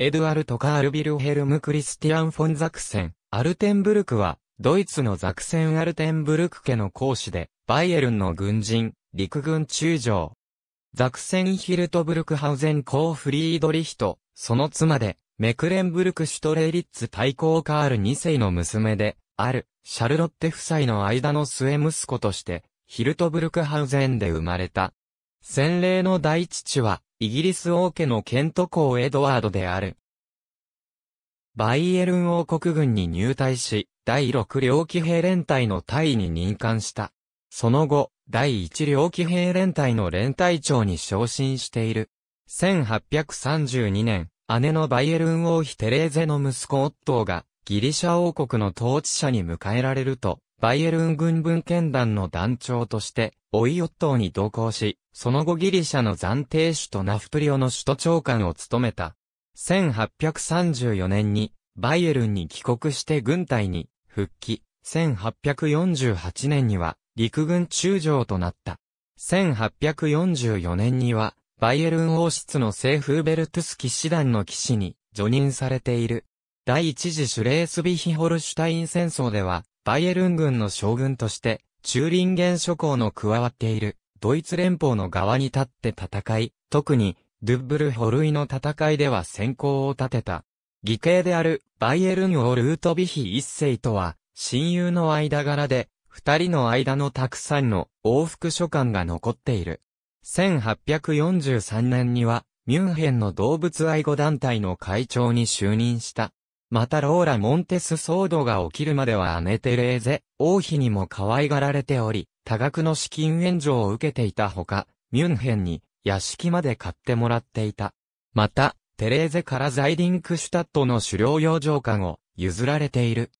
エドゥアルト・カール・ビルヘルム・クリスティアン・フォン・ザクセン、アルテンブルクは、ドイツのザクセン・アルテンブルク家の公使で、バイエルンの軍人、陸軍中将。ザクセン・ヒルトブルクハウゼン・コー・フリードリヒト、その妻で、メクレンブルク・シュトレイリッツ対抗カール2世の娘で、ある、シャルロッテ夫妻の間の末息子として、ヒルトブルクハウゼンで生まれた。洗礼の大父は、イギリス王家のケント公エドワードである。バイエルン王国軍に入隊し、第6両騎兵連隊の隊に任官した。その後、第1両騎兵連隊の連隊長に昇進している。1832年、姉のバイエルン王妃テレーゼの息子オットーが、ギリシャ王国の統治者に迎えられると、バイエルン軍文献団の団長として、オイオットーに同行し、その後ギリシャの暫定首都ナフトリオの首都長官を務めた。1834年に、バイエルンに帰国して軍隊に復帰。1848年には、陸軍中将となった。1844年には、バイエルン王室の政フベルトゥス騎士団の騎士に、除任されている。第一次シュレースビヒホルシュタイン戦争では、バイエルン軍の将軍として、チューリンゲン諸侯の加わっている、ドイツ連邦の側に立って戦い、特に、ドゥッブルホルイの戦いでは先行を立てた。義兄である、バイエルン王ルートビヒ一世とは、親友の間柄で、二人の間のたくさんの往復書簡が残っている。1843年には、ミュンヘンの動物愛護団体の会長に就任した。またローラ・モンテス騒動が起きるまではアメテレーゼ、王妃にも可愛がられており、多額の資金援助を受けていたほか、ミュンヘンに屋敷まで買ってもらっていた。また、テレーゼからザイディンクシュタットの狩猟用生下を譲られている。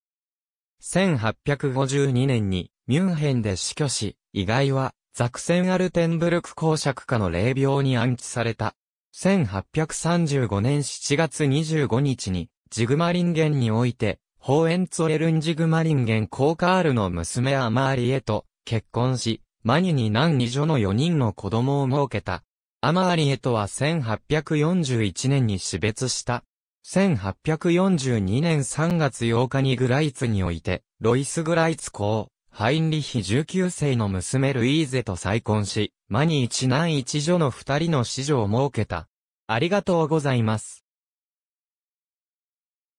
1852年にミュンヘンで死去し、意外はザクセン・アルテンブルク公爵下の霊廟に安置された。1835年7月25日にジグマリンゲンにおいて、ホーエンツォレルンジグマリンゲンコーカールの娘アマーリエと結婚し、マニに男二女の4人の子供を設けた。アマーリエとは1841年に死別した。1842年3月8日にグライツにおいて、ロイス・グライツ公、ハインリヒ19世の娘ルイーゼと再婚し、マニ一男一女の二人の子女を設けた。ありがとうございます。